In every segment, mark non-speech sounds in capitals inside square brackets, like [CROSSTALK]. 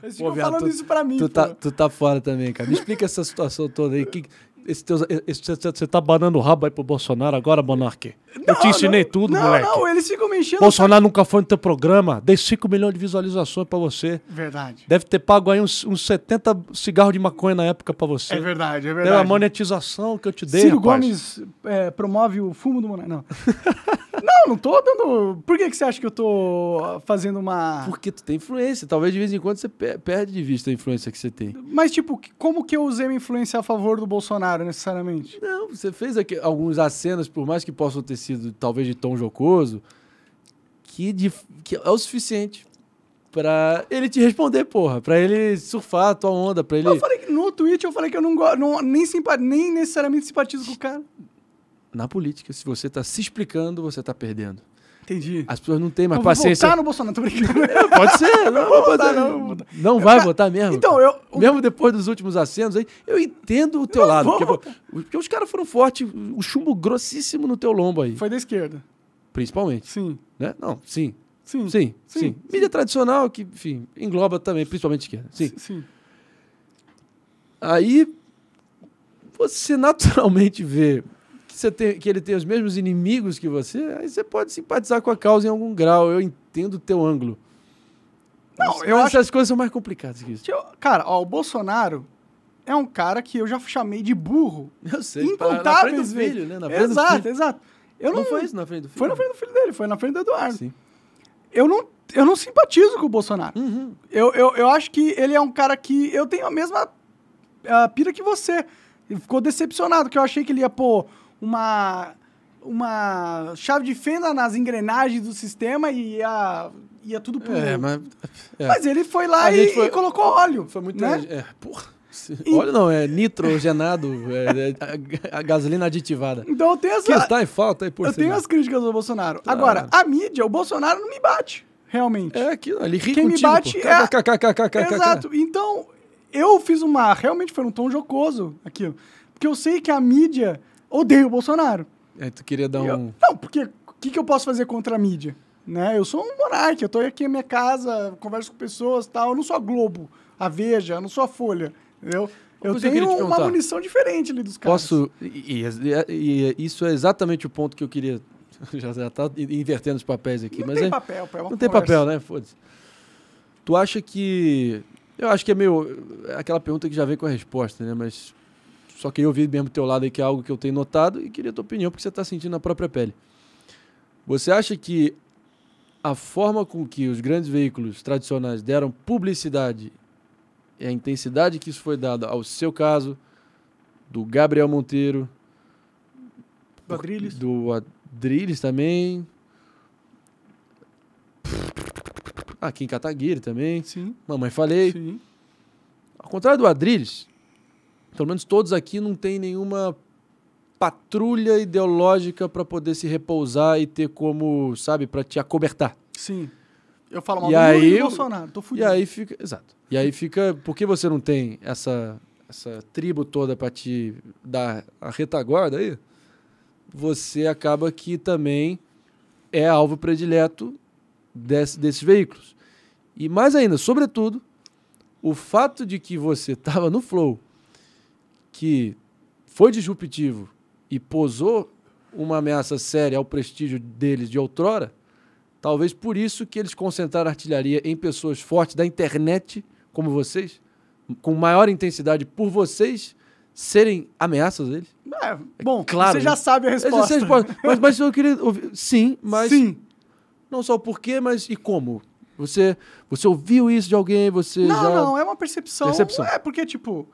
Vocês ficam Pô, falando tu, isso pra mim. Tu tá, tu tá fora também, cara. Me explica essa situação toda aí. Que, esse esse, você tá banando o rabo aí pro Bolsonaro agora, Monarque? Eu te ensinei não, tudo, não, moleque. Não, eles ficam me enchendo. Bolsonaro nunca foi no teu programa. Dei 5 milhões de visualizações pra você. Verdade. Deve ter pago aí uns, uns 70 cigarros de maconha na época pra você. É verdade, é verdade. Deu a monetização que eu te dei, Ciro rapaz. Gomes é, promove o fumo do Monarque. Não. [LAUGHS] não, não tô dando... Por que, que você acha que eu tô fazendo uma... Porque tu tem influência. Talvez de vez em quando você perde de vista a influência que você tem. Mas, tipo, como que eu usei minha influência a favor do Bolsonaro? cara, necessariamente. Não, você fez aqui, alguns acenos, por mais que possam ter sido talvez de tom jocoso, que, de, que é o suficiente pra ele te responder, porra. Pra ele surfar a tua onda, pra ele... Eu falei que no tweet eu falei que eu não gosto, nem, nem necessariamente simpatizo com o cara. Na política, se você tá se explicando, você tá perdendo. Entendi. As pessoas não têm mais paciência. Vou votar no Bolsonaro, tô brincando. [LAUGHS] É, pode ser. Não, vou votar, não. Vou Não vai Cara, votar mesmo? Então, eu... Mesmo depois dos últimos acenos aí, eu entendo o teu lado. Porque, porque os caras foram fortes, o chumbo grossíssimo no teu lombo aí. Foi da esquerda. Principalmente. Sim. Né? Não, sim. Sim. Sim, sim. sim. Mídia tradicional que, enfim, engloba também, principalmente esquerda. Sim. sim. Aí você naturalmente vê você tem, que ele tem os mesmos inimigos que você, aí você pode simpatizar com a causa em algum grau. Eu entendo o teu ângulo. Não, mas, eu mas acho... essas coisas são mais complicadas que isso. Cara, ó, o Bolsonaro é um cara que eu já chamei de burro. Eu sei. Tá incontáveis vezes. Filho, né? na exato, do filho. exato. Eu não, não foi isso na frente do filho? Foi na frente do filho dele, foi na frente do Eduardo. Sim. Eu não, eu não simpatizo com o Bolsonaro. Uhum. Eu, eu, eu acho que ele é um cara que... Eu tenho a mesma a ah, pira que você. Ficou decepcionado, que eu achei que ele ia, pô uma, uma chave de fenda nas engrenagens do sistema e ia, ia tudo por É, mas... É. Mas ele foi lá e, foi... e, colocou óleo. Foi muito... Né? É, é porra. E... Óleo não, é nitrogenado, [LAUGHS] é, é, a, gasolina aditivada. Então eu tenho as... Que está em falta aí por Eu tenho as críticas do Bolsonaro. Claro. Tá. Agora, a mídia, o Bolsonaro não me bate, realmente. É aquilo, ele ri Quem contigo, me bate pô. é... Exato. Então, eu fiz uma... Realmente foi um tom jocoso aquilo. Porque eu sei que a mídia odeio o Bolsonaro. É, tu queria dar eu, um. não, porque o que, que eu posso fazer contra a mídia? Né? Eu sou um monarca, eu tô aqui na minha casa, converso com pessoas tal. Eu não sou a Globo, a Veja, eu não sou a Folha. Entendeu? Eu tenho eu te uma munição diferente ali dos caras. Posso. E, e, e isso é exatamente o ponto que eu queria [LAUGHS] já, já tá invertendo os papéis aqui. Não mas tem é, papel, pô, é Não conversa. tem papel, né? Foda-se. Tu acha que. Eu acho que é meio. É aquela pergunta que já vem com a resposta, né? Mas só que eu ouvi mesmo do teu lado aí que é algo que eu tenho notado e queria a tua opinião, porque você está sentindo na própria pele. Você acha que a forma com que os grandes veículos tradicionais deram publicidade e a intensidade que isso foi dado ao seu caso, do Gabriel Monteiro, do Adriles, do Adriles também, aqui ah, em Cataguiri também, Sim. mamãe falei. Sim. Ao contrário do Adriles, pelo menos todos aqui, não tem nenhuma patrulha ideológica para poder se repousar e ter como, sabe, para te acobertar. Sim. Eu falo mal e do aí, Bolsonaro, tô fudido. E aí fica, exato. E aí fica, por que você não tem essa essa tribo toda para te dar a retaguarda aí? Você acaba que também é alvo predileto desse, desses veículos. E mais ainda, sobretudo, o fato de que você estava no flow que foi disruptivo e posou uma ameaça séria ao prestígio deles de outrora, talvez por isso que eles concentraram artilharia em pessoas fortes da internet, como vocês, com maior intensidade por vocês serem ameaças deles? É, bom, claro, você já sabe a resposta. resposta. Mas, mas eu queria ouvir. Sim, mas. Sim. Não só o porquê, mas e como? Você, você ouviu isso de alguém? Você não, já... não, é uma percepção. Percepção. É porque, tipo.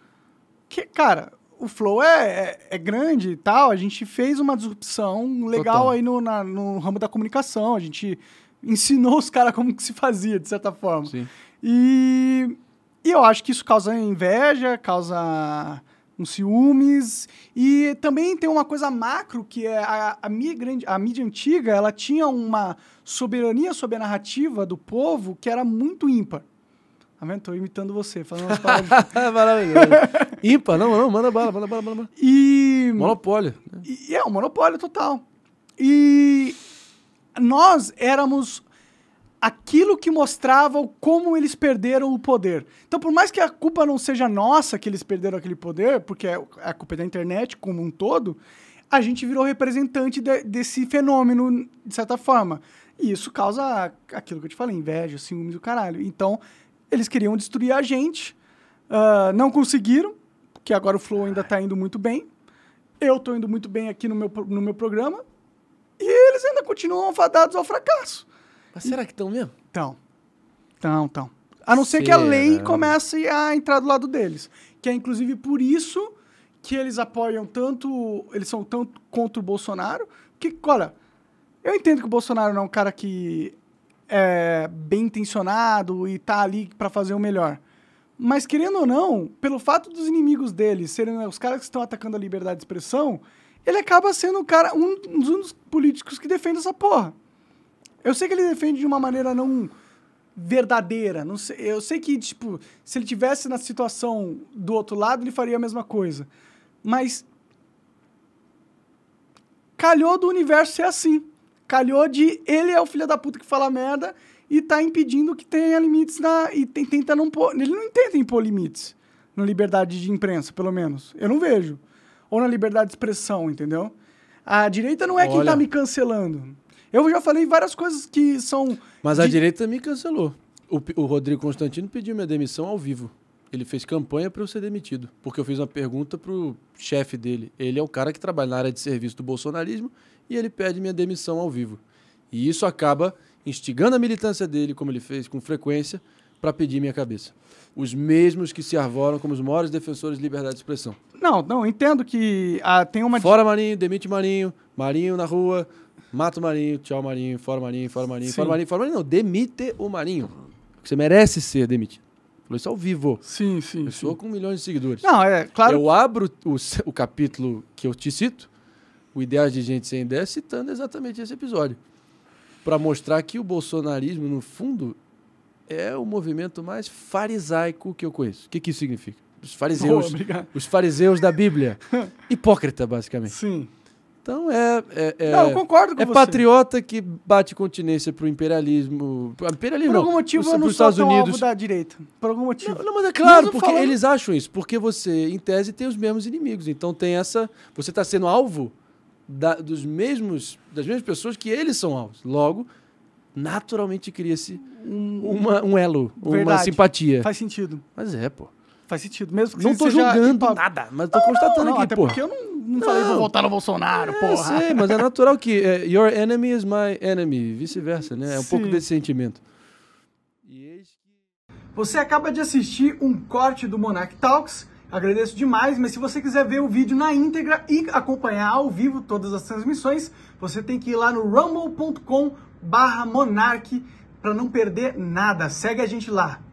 Que, cara, o flow é, é, é, grande e tal. A gente fez uma disrupção legal Total. aí no, na, no ramo da comunicação. A gente ensinou os caras como que se fazia, de certa forma. Sim. E, e eu acho que isso causa inveja, causa uns ciúmes. E também tem uma coisa macro, que é a, a, mídia, grande, a mídia antiga, ela tinha uma soberania sobre a narrativa do povo que era muito ímpar. Amém? Tô imitando você, falando umas [LAUGHS] palavras. Maravilhoso. Ipa, não, não, manda bala, manda bala, manda bala. E. Monopólio. Né? E, é, um monopólio total. E nós éramos aquilo que mostrava como eles perderam o poder. Então, por mais que a culpa não seja nossa que eles perderam aquele poder, porque é, é a culpa é da internet como um todo, a gente virou representante de, desse fenômeno, de certa forma. E isso causa aquilo que eu te falei, inveja, ciúmes do caralho. Então, eles queriam destruir a gente, uh, não conseguiram, que agora o Flow ainda está indo muito bem. Eu estou indo muito bem aqui no meu, no meu programa. E eles ainda continuam fadados ao fracasso. Mas será que estão mesmo? Estão. Estão, estão. A não ser que a lei comece a entrar do lado deles. Que é inclusive por isso que eles apoiam tanto. Eles são tanto contra o Bolsonaro. Que, olha, eu entendo que o Bolsonaro não é um cara que é, bem intencionado e tá ali para fazer o melhor. Mas querendo ou não, pelo fato dos inimigos dele serem né, os caras que estão atacando a liberdade de expressão, ele acaba sendo o cara, um, um dos políticos que defende essa porra. Eu sei que ele defende de uma maneira não verdadeira. Não sei, eu sei que, tipo, se ele tivesse na situação do outro lado, ele faria a mesma coisa. Mas calhou do universo ser assim. Calhou de ele é o filho da puta que fala merda e tá impedindo que tenha limites na. E tem, tenta não pôr. Ele não entende impor limites na liberdade de imprensa, pelo menos. Eu não vejo. Ou na liberdade de expressão, entendeu? A direita não é Olha. quem tá me cancelando. Eu já falei várias coisas que são. Mas de... a direita me cancelou. O, o Rodrigo Constantino pediu minha demissão ao vivo. Ele fez campanha para eu ser demitido, porque eu fiz uma pergunta para o chefe dele. Ele é o cara que trabalha na área de serviço do bolsonarismo e ele pede minha demissão ao vivo. E isso acaba instigando a militância dele, como ele fez com frequência, para pedir minha cabeça. Os mesmos que se arvoram como os maiores defensores de liberdade de expressão. Não, não, entendo que ah, tem uma. Fora Marinho, demite Marinho, Marinho na rua, mata o Marinho, tchau Marinho, fora Marinho, fora Marinho, Sim. fora Marinho, fora Marinho, não, demite o Marinho. Você merece ser demitido falou isso ao vivo. Sim, sim. Eu sou com milhões de seguidores. Não, é claro. Eu abro o, o capítulo que eu te cito, o ideias de Gente Sem Ideia, citando exatamente esse episódio. Para mostrar que o bolsonarismo, no fundo, é o movimento mais farisaico que eu conheço. O que, que isso significa? Os fariseus, [LAUGHS] os fariseus da Bíblia. [LAUGHS] Hipócrita, basicamente. Sim. Então é. é, é não, eu concordo com é você. É patriota que bate continência pro imperialismo. imperialismo Por algum não, motivo pro, eu não sou Estados Unidos. da direita. Por algum motivo. Não, não mas é claro, porque falando... eles acham isso. Porque você, em tese, tem os mesmos inimigos. Então tem essa. Você está sendo alvo da, dos mesmos, das mesmas pessoas que eles são alvos. Logo, naturalmente cria-se um, um elo, Verdade. uma simpatia. Faz sentido. Mas é, pô. Faz sentido. Mesmo que não estou julgando nada, mas estou constatando não, aqui, pô. Porque eu não não, falei vou votar no Bolsonaro, é, porra. Sei, mas é natural que é, your enemy is my enemy, vice-versa, né? É um Sim. pouco desse sentimento. Você acaba de assistir um corte do Monarch Talks. Agradeço demais, mas se você quiser ver o vídeo na íntegra e acompanhar ao vivo todas as transmissões, você tem que ir lá no rumble.com/monarch para não perder nada. Segue a gente lá.